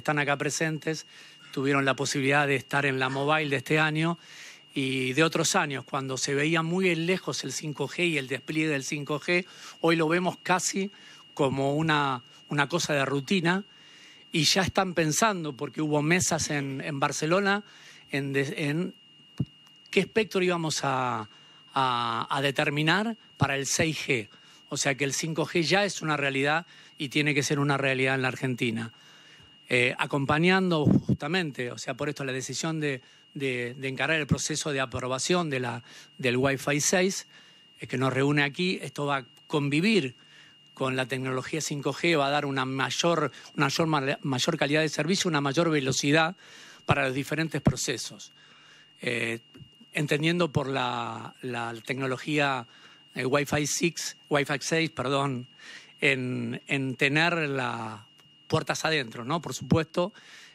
están acá presentes tuvieron la posibilidad de estar en la mobile de este año y de otros años, cuando se veía muy lejos el 5G y el despliegue del 5G, hoy lo vemos casi como una, una cosa de rutina y ya están pensando, porque hubo mesas en, Barcelona, en, qué espectro íbamos a determinar para el 6G. O sea que el 5G ya es una realidad y tiene que ser una realidad en la Argentina. Eh, acompañando justamente, o sea, por esto la decisión de, encarar el proceso de aprobación de la, del Wi-Fi 6, que nos reúne aquí, esto va a convivir con la tecnología 5G, va a dar una mayor, una mayor, calidad de servicio, una mayor velocidad para los diferentes procesos. Eh, entendiendo por la, tecnología eh, Wi-Fi 6, Wi-Fi 6, perdón, en tener la puertas adentro, ¿no? Por supuesto.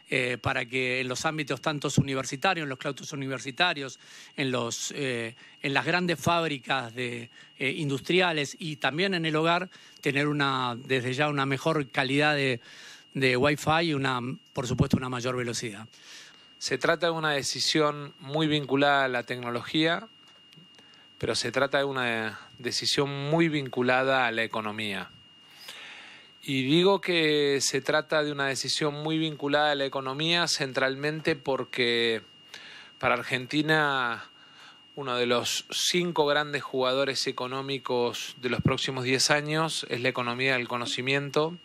Eh, para que en los ámbitos tantos universitarios, en los claustros universitarios, en, eh, las grandes fábricas de, eh, industriales y también en el hogar, tener una, desde ya una mejor calidad de, de Wi-Fi y, una, por supuesto, una mayor velocidad. Se trata de una decisión muy vinculada a la tecnología, pero se trata de una decisión muy vinculada a la economía. Y digo que se trata de una decisión muy vinculada a la economía centralmente porque para Argentina uno de los cinco grandes jugadores económicos de los próximos diez años es la economía del conocimiento.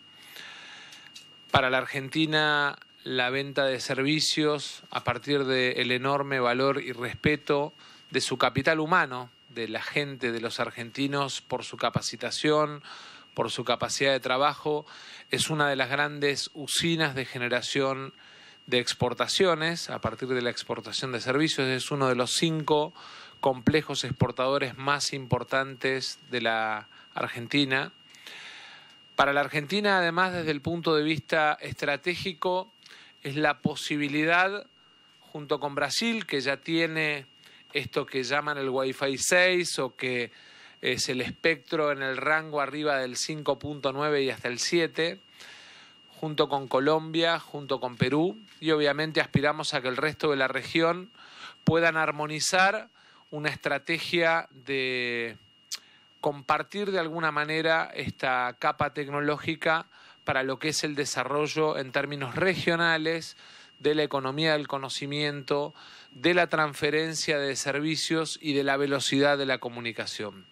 Para la Argentina la venta de servicios a partir del enorme valor y respeto de su capital humano, de la gente, de los argentinos, por su capacitación, por su capacidad de trabajo, es una de las grandes usinas de generación de exportaciones, a partir de la exportación de servicios, es uno de los cinco complejos exportadores más importantes de la Argentina. Para la Argentina, además, desde el punto de vista estratégico, es la posibilidad, junto con Brasil, que ya tiene esto que llaman el Wi-Fi 6 o que es el espectro en el rango arriba del 5.9 y hasta el 7, junto con Colombia, junto con Perú, y obviamente aspiramos a que el resto de la región puedan armonizar una estrategia de compartir de alguna manera esta capa tecnológica para lo que es el desarrollo en términos regionales de la economía del conocimiento, de la transferencia de servicios y de la velocidad de la comunicación.